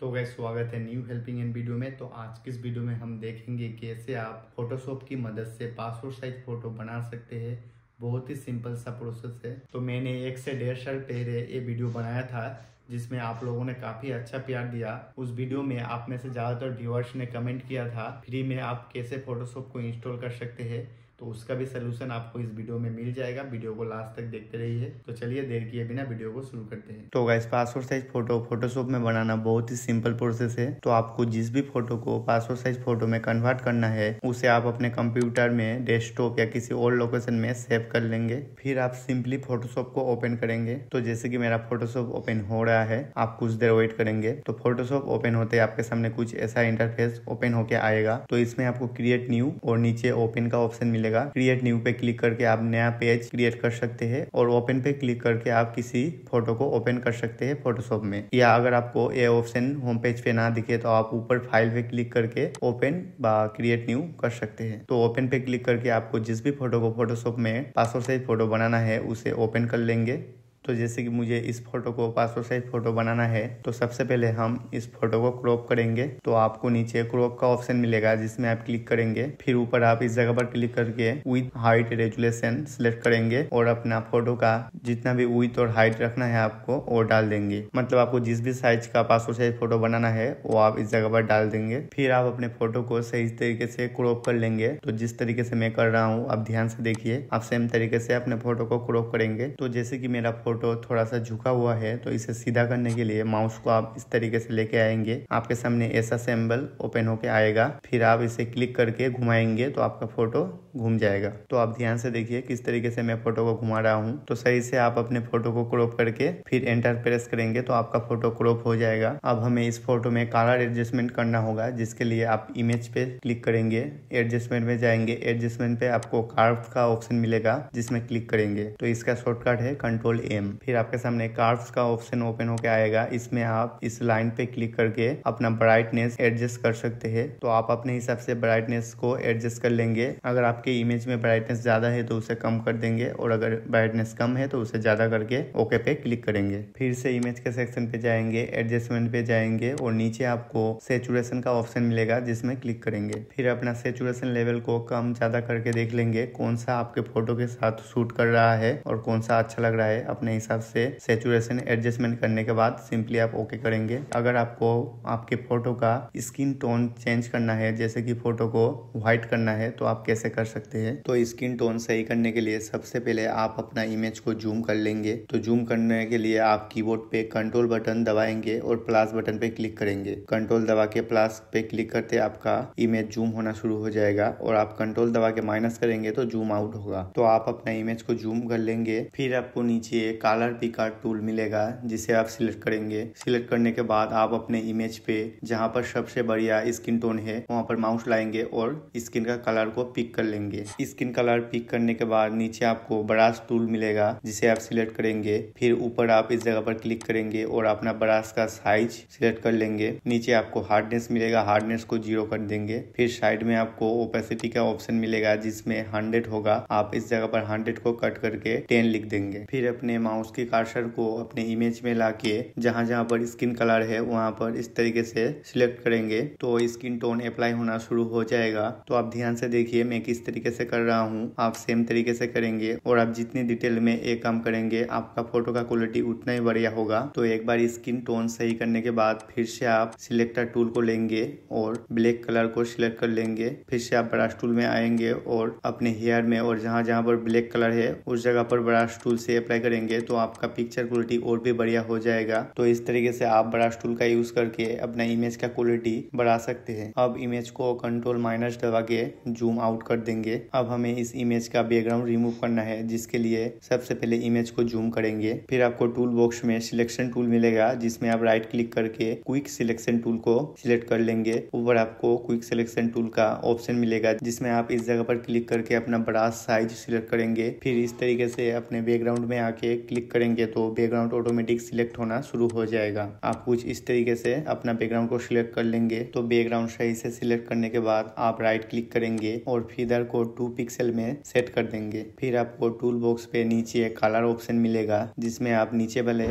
तो वह स्वागत है न्यू हेल्पिंग एंड वीडियो में तो आज की इस वीडियो में हम देखेंगे कैसे आप फोटोशॉप की मदद से पासपोर्ट साइज फोटो बना सकते हैं बहुत ही सिंपल सा प्रोसेस है तो मैंने एक से डेढ़ साल पहले ये वीडियो बनाया था जिसमें आप लोगों ने काफी अच्छा प्यार दिया उस वीडियो में आप में से ज्यादातर व्यूअर्स ने कमेंट किया था फ्री में आप कैसे फोटोशॉप को इंस्टॉल कर सकते हैं तो उसका भी सोल्यूशन आपको इस वीडियो में मिल जाएगा वीडियो को लास्ट तक देखते रहिए तो चलिए देर किए बिना वीडियो को शुरू करते हैं तो guys passport size photo Photoshop में बनाना बहुत ही सिंपल प्रोसेस है तो आपको जिस भी फोटो को पासपोर्ट साइज फोटो में कन्वर्ट करना है उसे आप अपने कंप्यूटर में डेस्कटॉप या किसी और लोकेशन में सेव कर लेंगे फिर आप सिंपली फोटोशॉप को ओपन करेंगे तो जैसे की मेरा फोटोशॉप ओपन हो रहा है आप कुछ देर वेट करेंगे तो फोटोशॉप ओपन होते आपके सामने कुछ ऐसा इंटरफेस ओपन होके आएगा तो इसमें आपको क्रिएट न्यू और नीचे ओपन का ऑप्शन मिलेगा मिलेगा क्रिएट न्यू पे क्लिक करके आप नया पेज क्रिएट कर सकते हैं और ओपन पे क्लिक करके आप किसी फोटो को ओपन कर सकते हैं फोटोशॉप में या अगर आपको ये ऑप्शन होम पेज पे ना दिखे तो आप ऊपर फाइल पे क्लिक करके ओपन बा क्रिएट न्यू कर सकते हैं तो ओपन पे क्लिक करके आपको जिस भी फोटो को फोटोशॉप में पासवर्ड साइज फोटो बनाना है उसे ओपन कर लेंगे तो जैसे कि मुझे इस फोटो को पासपोर्ट साइज फोटो बनाना है तो सबसे पहले हम इस फोटो को क्रॉप करेंगे तो आपको नीचे क्रॉप का ऑप्शन मिलेगा जिसमें आप क्लिक करेंगे फिर ऊपर आप इस जगह पर क्लिक करके विथ हाइट रेजुलेशन सिलेक्ट करेंगे और अपना फोटो का जितना भी विथ और हाइट रखना है आपको वो डाल देंगे मतलब आपको जिस भी साइज का पासपोर्ट साइज फोटो बनाना है वो आप इस जगह पर डाल देंगे फिर आप अपने फोटो को सही तरीके से क्रॉप कर लेंगे तो जिस तरीके से मैं कर रहा हूँ आप ध्यान से देखिए आप सेम तरीके से अपने फोटो को क्रॉप करेंगे तो जैसे की मेरा फोटो फ़ोटो थोड़ा सा झुका हुआ है तो इसे सीधा करने के लिए माउस को आप इस तरीके से लेके आएंगे आपके सामने ऐसा सैम्बल ओपन होके आएगा फिर आप इसे क्लिक करके घुमाएंगे तो आपका फ़ोटो घूम जाएगा तो आप ध्यान से देखिए किस तरीके से मैं फ़ोटो को घुमा रहा हूँ तो सही से आप अपने फ़ोटो को क्रॉप करके फिर एंटर प्रेस करेंगे तो आपका फ़ोटो क्रॉप हो जाएगा अब हमें इस फोटो में कलर एडजस्टमेंट करना होगा जिसके लिए आप इमेज पे क्लिक करेंगे एडजस्टमेंट में जाएंगे एडजस्टमेंट पे आपको कार्व का ऑप्शन मिलेगा जिसमें क्लिक करेंगे तो इसका शॉर्टकट है कंट्रोल एम एम फिर आपके सामने कार्व का ऑप्शन ओपन होकर आएगा इसमें आप इस लाइन पे क्लिक करके अपना ब्राइटनेस एडजस्ट कर सकते हैं तो आप अपने हिसाब से ब्राइटनेस को एडजस्ट कर लेंगे अगर आपके इमेज में ब्राइटनेस ज्यादा है तो उसे कम कर देंगे और अगर ब्राइटनेस कम है तो उसे ज्यादा करके ओके पे क्लिक करेंगे फिर से इमेज के सेक्शन पे जाएंगे एडजस्टमेंट पे जाएंगे और नीचे आपको सेचुरेशन का ऑप्शन मिलेगा जिसमें क्लिक करेंगे फिर अपना सेचुरेशन लेवल को कम ज्यादा करके देख लेंगे कौन सा आपके फोटो के साथ शूट कर रहा है और कौन सा अच्छा लग रहा है अपने अपने हिसाब से सेचुरेशन एडजस्टमेंट करने के बाद सिंपली आप ओके करेंगे अगर आपको आपके फोटो का स्किन टोन चेंज करना है जैसे कि फोटो को व्हाइट करना है तो आप कैसे कर सकते हैं तो स्किन टोन सही करने के लिए सबसे पहले आप अपना इमेज को जूम कर लेंगे तो जूम करने के लिए आप कीबोर्ड पे कंट्रोल बटन दबाएंगे और प्लस बटन पे क्लिक करेंगे कंट्रोल दबा के प्लस पे क्लिक करते आपका इमेज जूम होना शुरू हो जाएगा और आप कंट्रोल दबा के माइनस करेंगे तो जूम आउट होगा तो आप अपना इमेज को जूम कर लेंगे फिर आपको नीचे एक कॉलर पिकर टूल मिलेगा जिसे आप सिलेक्ट करेंगे सिलेक्ट करने के बाद आप अपने इमेज पे जहाँ पर सबसे बढ़िया स्किन टोन है वहाँ पर माउस लाएंगे और स्किन का कलर को पिक कर लेंगे स्किन कलर पिक करने के बाद नीचे आपको ब्रास टूल मिलेगा जिसे आप सिलेक्ट करेंगे फिर ऊपर आप इस जगह पर क्लिक करेंगे और अपना ब्रास का साइज सिलेक्ट कर लेंगे नीचे आपको हार्डनेस मिलेगा हार्डनेस को जीरो कर देंगे फिर साइड में आपको ओपेसिटी का ऑप्शन मिलेगा जिसमें हंड्रेड होगा आप इस जगह पर हंड्रेड को कट करके टेन लिख देंगे फिर अपने माउस के कार्सर को अपने इमेज में लाके जहाँ जहाँ पर स्किन कलर है वहाँ पर इस तरीके से सिलेक्ट करेंगे तो स्किन टोन अप्लाई होना शुरू हो जाएगा तो आप ध्यान से देखिए मैं किस तरीके से कर रहा हूँ आप सेम तरीके से करेंगे और आप जितनी डिटेल में एक काम करेंगे आपका फोटो का क्वालिटी उतना ही बढ़िया होगा तो एक बार स्किन टोन सही करने के बाद फिर से आप सिलेक्टर टूल को लेंगे और ब्लैक कलर को सिलेक्ट कर लेंगे फिर से आप ब्रश टूल में आएंगे और अपने हेयर में और जहाँ जहाँ पर ब्लैक कलर है उस जगह पर ब्रश टूल से अप्लाई करेंगे तो आपका पिक्चर क्वालिटी और भी बढ़िया हो जाएगा तो इस तरीके से आप ब्रश टूल का यूज करके अपना इमेज का क्वालिटी बढ़ा सकते हैं अब इमेज को कंट्रोल माइनस दबा के जूम आउट कर देंगे अब हमें इस इमेज का बैकग्राउंड रिमूव करना है जिसके लिए सबसे पहले इमेज को जूम करेंगे फिर आपको टूल बॉक्स में सिलेक्शन टूल मिलेगा जिसमें आप राइट क्लिक करके क्विक सिलेक्शन टूल को सिलेक्ट कर लेंगे ऊपर आपको क्विक सिलेक्शन टूल का ऑप्शन मिलेगा जिसमें आप इस जगह पर क्लिक करके अपना बड़ा साइज सिलेक्ट करेंगे फिर इस तरीके से अपने बैकग्राउंड में आके क्लिक करेंगे तो बैकग्राउंड ऑटोमेटिक सिलेक्ट होना शुरू हो जाएगा आप कुछ इस तरीके से अपना बैकग्राउंड को सिलेक्ट कर लेंगे तो बैकग्राउंड सही से सिलेक्ट करने के बाद आप राइट क्लिक करेंगे और फीदर को टू पिक्सल में सेट कर देंगे फिर आपको टूल बॉक्स पे नीचे कलर ऑप्शन मिलेगा जिसमें आप नीचे वाले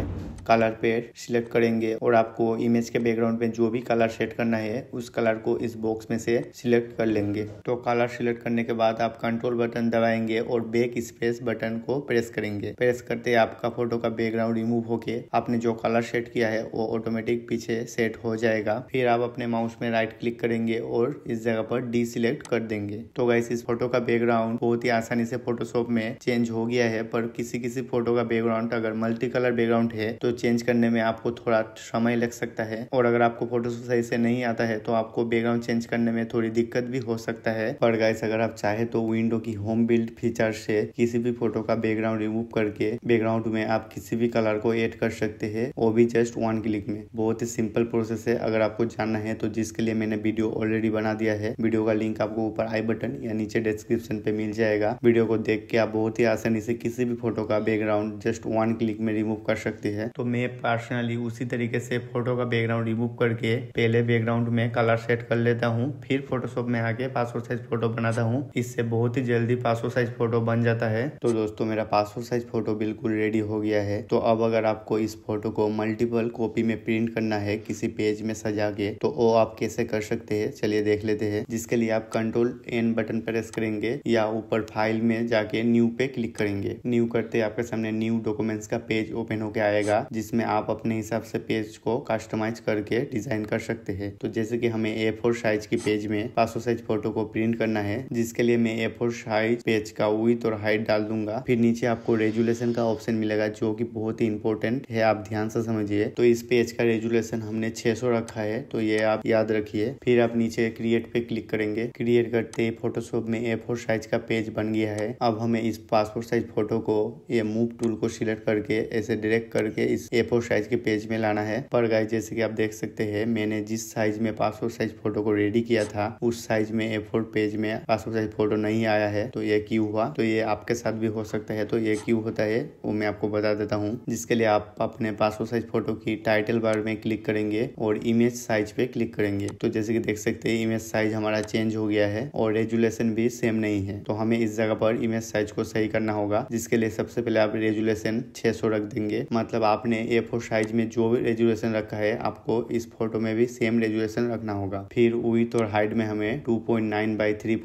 कलर पे सिलेक्ट करेंगे और आपको इमेज के बैकग्राउंड पे जो भी कलर सेट करना है उस कलर को इस बॉक्स में से सिलेक्ट कर लेंगे तो कलर सिलेक्ट करने के बाद आप कंट्रोल बटन दबाएंगे और बैक स्पेस बटन को प्रेस करेंगे प्रेस करते आप आपका फोटो का बैकग्राउंड रिमूव होके आपने जो कलर सेट किया है वो ऑटोमेटिक पीछे सेट हो जाएगा फिर आप अपने माउस में राइट क्लिक करेंगे और इस जगह पर डी सिलेक्ट कर देंगे तो गाइस इस फोटो का बैकग्राउंड बहुत ही आसानी से फोटोशॉप में चेंज हो गया है पर किसी किसी फोटो का बैकग्राउंड अगर मल्टी कलर बैकग्राउंड है तो चेंज करने में आपको थोड़ा समय लग सकता है और अगर आपको फोटोशॉप सही से नहीं आता है तो आपको बैकग्राउंड चेंज करने में थोड़ी दिक्कत भी हो सकता है पर गाइस अगर आप चाहे तो विंडो की होम बिल्ड फीचर से किसी भी फोटो का बैकग्राउंड रिमूव करके बैकग्राउंड अकाउंट में आप किसी भी कलर को ऐड कर सकते हैं वो भी जस्ट वन क्लिक में बहुत ही सिंपल प्रोसेस है अगर आपको जानना है तो जिसके लिए मैंने वीडियो ऑलरेडी बना दिया है वीडियो का लिंक आपको ऊपर आई बटन या नीचे डिस्क्रिप्शन पे मिल जाएगा वीडियो को देख के आप बहुत ही आसानी से किसी भी फोटो का बैकग्राउंड जस्ट वन क्लिक में रिमूव कर सकते हैं तो मैं पर्सनली उसी तरीके से फोटो का बैकग्राउंड रिमूव करके पहले बैकग्राउंड में कलर सेट कर लेता हूँ फिर फोटोशॉप में आके पासपोर्ट साइज फोटो बनाता हूँ इससे बहुत ही जल्दी पासपोर्ट साइज फोटो बन जाता है तो दोस्तों मेरा पासपोर्ट साइज फोटो बिल्कुल रेडी हो गया है तो अब अगर आपको इस फोटो को मल्टीपल कॉपी में प्रिंट करना है किसी पेज में सजा के तो वो आप कैसे कर सकते हैं चलिए देख लेते हैं जिसके लिए आप कंट्रोल एन बटन प्रेस करेंगे या ऊपर फाइल में जाके न्यू पे क्लिक करेंगे न्यू करते आपके सामने न्यू डॉक्यूमेंट्स का पेज ओपन होके आएगा जिसमें आप अपने हिसाब से पेज को कस्टमाइज करके डिजाइन कर सकते हैं तो जैसे कि हमें ए फोर साइज की पेज में पासो साइज फोटो को प्रिंट करना है जिसके लिए मैं ए फोर साइज पेज का विथ और हाइट डाल दूंगा फिर नीचे आपको रेजुलेशन का ऑप्शन ऑप्शन मिलेगा जो कि बहुत ही इंपॉर्टेंट है आप ध्यान से समझिए तो इस पेज का रेजुलेशन हमने 600 रखा है तो ये आप याद रखिए फिर आप नीचे क्रिएट पे क्लिक करेंगे क्रिएट करते ही फोटोशॉप में ए फोर साइज का पेज बन गया है अब हमें इस पासपोर्ट साइज फोटो को ये मूव टूल को सिलेक्ट करके ऐसे डायरेक्ट करके इस ए फोर साइज के पेज में लाना है पर गाय जैसे की आप देख सकते हैं मैंने जिस साइज में पासपोर्ट साइज फोटो को रेडी किया था उस साइज में ए फोर पेज में पासपोर्ट साइज फोटो नहीं आया है तो ये क्यूँ हुआ तो ये आपके साथ भी हो सकता है तो ये क्यूँ होता है वो मैं आपको बता देता हूँ जिसके लिए आप अपने पासपोर्ट साइज फोटो की टाइटल बार में क्लिक करेंगे और इमेज साइज पे क्लिक करेंगे तो जैसे कि देख सकते हैं इमेज साइज हमारा चेंज हो गया है और रेजुलेशन भी सेम नहीं है तो हमें इस जगह पर इमेज साइज को सही करना होगा जिसके लिए सबसे पहले आप रेजुलेशन छह रख देंगे मतलब आपने ए फोर साइज में जो भी रेजुलेशन रखा है आपको इस फोटो में भी सेम रेजुलेशन रखना होगा फिर विथ और हाइट में हमें टू पॉइंट बाई थ्री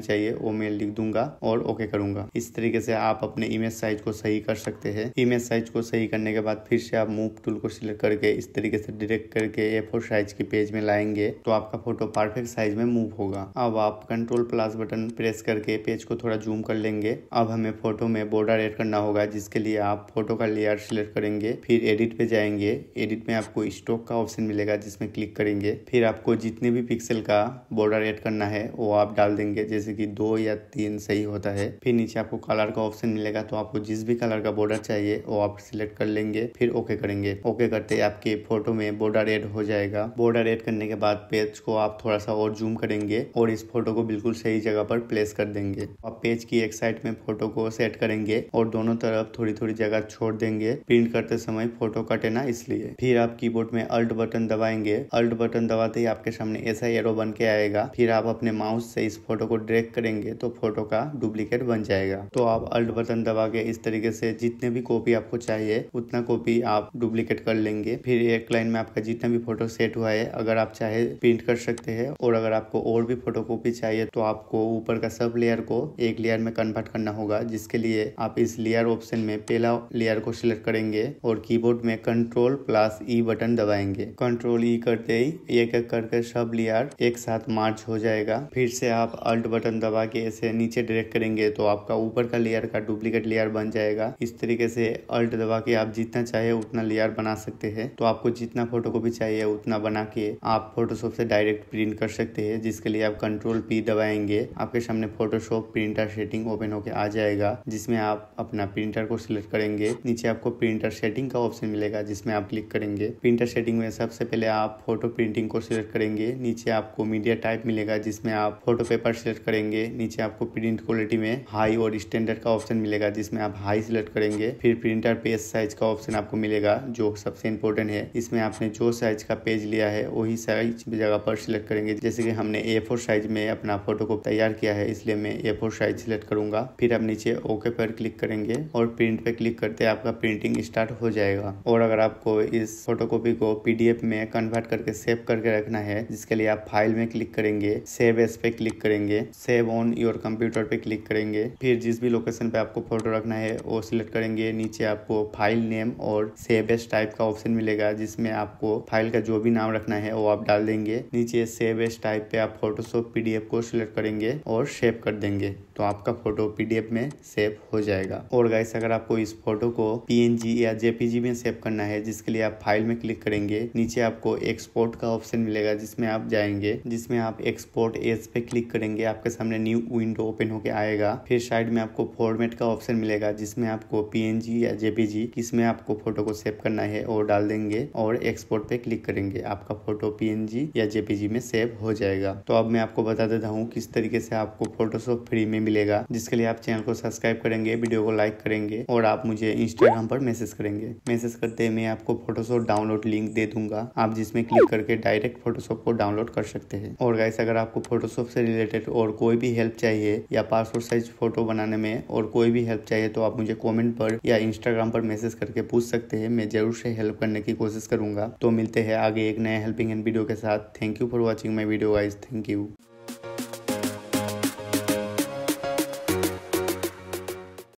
चाहिए वो मैं लिख दूंगा और ओके करूंगा इस तरीके से आप अपने इमेज साइज को सही कर सकते सकते हैं इमेज साइज को सही करने के बाद फिर से आप मूव टूल को सिलेक्ट करके इस तरीके से डिरेक्ट करके ए फोर साइज के पेज में लाएंगे तो आपका फोटो परफेक्ट साइज में मूव होगा अब आप कंट्रोल प्लस बटन प्रेस करके पेज को थोड़ा जूम कर लेंगे अब हमें फोटो में बॉर्डर एड करना होगा जिसके लिए आप फोटो का लेयर सिलेक्ट करेंगे फिर एडिट पे जाएंगे एडिट में आपको स्टॉक का ऑप्शन मिलेगा जिसमें क्लिक करेंगे फिर आपको जितने भी पिक्सल का बॉर्डर एड करना है वो आप डाल देंगे जैसे कि दो या तीन सही होता है फिर नीचे आपको कलर का ऑप्शन मिलेगा तो आपको जिस भी कलर का बॉर्डर बॉर्डर चाहिए वो आप सिलेक्ट कर लेंगे फिर ओके करेंगे ओके करते ही आपके फोटो में बॉर्डर एड हो जाएगा बॉर्डर एड करने के बाद पेज को आप थोड़ा सा और जूम करेंगे और इस फोटो को बिल्कुल सही जगह पर प्लेस कर देंगे आप पेज की एक साइड में फोटो को सेट करेंगे और दोनों तरफ थोड़ी थोड़ी जगह छोड़ देंगे प्रिंट करते समय फोटो कटे ना इसलिए फिर आप कीबोर्ड में अल्ट बटन दबाएंगे अल्ट बटन दबाते ही आपके सामने ऐसा एरो बन के आएगा फिर आप अपने माउस से इस फोटो को ड्रैग करेंगे तो फोटो का डुप्लीकेट बन जाएगा तो आप अल्ट बटन दबा के इस तरीके से जितने जितने भी कॉपी आपको चाहिए उतना कॉपी आप डुप्लीकेट कर लेंगे फिर एक लाइन में आपका जितना भी फोटो सेट हुआ है अगर आप चाहे प्रिंट कर सकते हैं और अगर आपको और भी फोटो कॉपी चाहिए तो आपको ऊपर का सब लेयर को एक लेयर में कन्वर्ट करना होगा जिसके लिए आप इस लेयर ऑप्शन में पहला लेयर को सिलेक्ट करेंगे और कीबोर्ड में कंट्रोल प्लस ई बटन दबाएंगे कंट्रोल ई e करते ही एक एक करके सब लेयर एक साथ मार्च हो जाएगा फिर से आप अल्ट बटन दबा के इसे नीचे डायरेक्ट करेंगे तो आपका ऊपर का लेयर का डुप्लीकेट लेयर बन जाएगा इस तरह तरीके से अल्ट दबा के आप जितना चाहिए उतना लेयर बना सकते हैं तो आपको जितना फोटो कॉपी चाहिए उतना बना के आप फोटोशॉप से डायरेक्ट प्रिंट कर सकते हैं जिसके लिए आप कंट्रोल पी दबाएंगे आपके सामने फोटोशॉप प्रिंटर सेटिंग ओपन होकर आ जाएगा जिसमें आप अपना प्रिंटर को सिलेक्ट करेंगे नीचे आपको प्रिंटर सेटिंग का ऑप्शन मिलेगा जिसमें आप क्लिक करेंगे प्रिंटर सेटिंग में सबसे पहले आप फोटो प्रिंटिंग को सिलेक्ट करेंगे नीचे आपको मीडिया टाइप मिलेगा जिसमें आप फोटो पेपर सिलेक्ट करेंगे नीचे आपको प्रिंट क्वालिटी में हाई और स्टैंडर्ड का ऑप्शन मिलेगा जिसमें आप हाई सिलेक्ट करेंगे करेंगे फिर प्रिंटर पेज साइज का ऑप्शन आपको मिलेगा जो सबसे इम्पोर्टेंट है इसमें आपने जो साइज का पेज लिया है वही साइज जगह पर सिलेक्ट करेंगे जैसे कि हमने ए फोर साइज में अपना फोटो को तैयार किया है इसलिए मैं ए साइज सिलेक्ट करूंगा फिर आप नीचे ओके पर क्लिक करेंगे और प्रिंट पे क्लिक करते आपका प्रिंटिंग स्टार्ट हो जाएगा और अगर आपको इस फोटोकॉपी को पीडीएफ में कन्वर्ट करके सेव करके रखना है जिसके लिए आप फाइल में क्लिक करेंगे सेव एस पे क्लिक करेंगे सेव ऑन योर कंप्यूटर पे क्लिक करेंगे फिर जिस भी लोकेशन पे आपको फोटो रखना है वो सिलेक्ट करेंगे नीचे आपको फाइल नेम और सेव एस टाइप का ऑप्शन मिलेगा जिसमें आपको फाइल का जो भी नाम रखना है वो आप डाल देंगे नीचे सेव एस टाइप पे आप फोटोशॉप पीडीएफ को सिलेक्ट करेंगे और सेव कर देंगे तो आपका फोटो पीडीएफ में सेव हो जाएगा और गाइस अगर आपको इस फोटो को पीएनजी या जेपीजी में सेव करना है जिसके लिए आप फाइल में क्लिक करेंगे नीचे आपको एक्सपोर्ट का ऑप्शन मिलेगा जिसमें आप जाएंगे जिसमें आप एक्सपोर्ट एज पे क्लिक करेंगे आपके सामने न्यू विंडो ओपन होके आएगा फिर साइड में आपको फॉर्मेट का ऑप्शन मिलेगा जिसमें आपको पीएनजी या जेपीजी किसमें आपको फोटो को सेव करना है और डाल देंगे और एक्सपोर्ट पे क्लिक करेंगे आपका फोटो पीएनजी या जेपीजी में सेव हो जाएगा तो अब मैं आपको बता देता हूँ किस तरीके से आपको फोटोशॉप फ्री में मिलेगा जिसके लिए आप चैनल को सब्सक्राइब करेंगे वीडियो को लाइक करेंगे और आप मुझे इंस्टाग्राम पर मैसेज करेंगे मैसेज करते मैं आपको फोटोशॉप डाउनलोड लिंक दे दूंगा आप जिसमें क्लिक करके डायरेक्ट फोटोशॉप को डाउनलोड कर सकते हैं और गाइस अगर आपको फोटोशॉप से रिलेटेड और कोई भी हेल्प चाहिए या पासपोर्ट साइज फोटो बनाने में और कोई भी हेल्प चाहिए तो आप मुझे कॉमेंट पर या इंस्टाग्राम पर मैसेज करके पूछ सकते हैं मैं जरूर से हेल्प करने की कोशिश करूंगा तो मिलते हैं आगे एक नए हेल्पिंग एंड वीडियो के साथ thank you for watching my video वाइज थैंक यू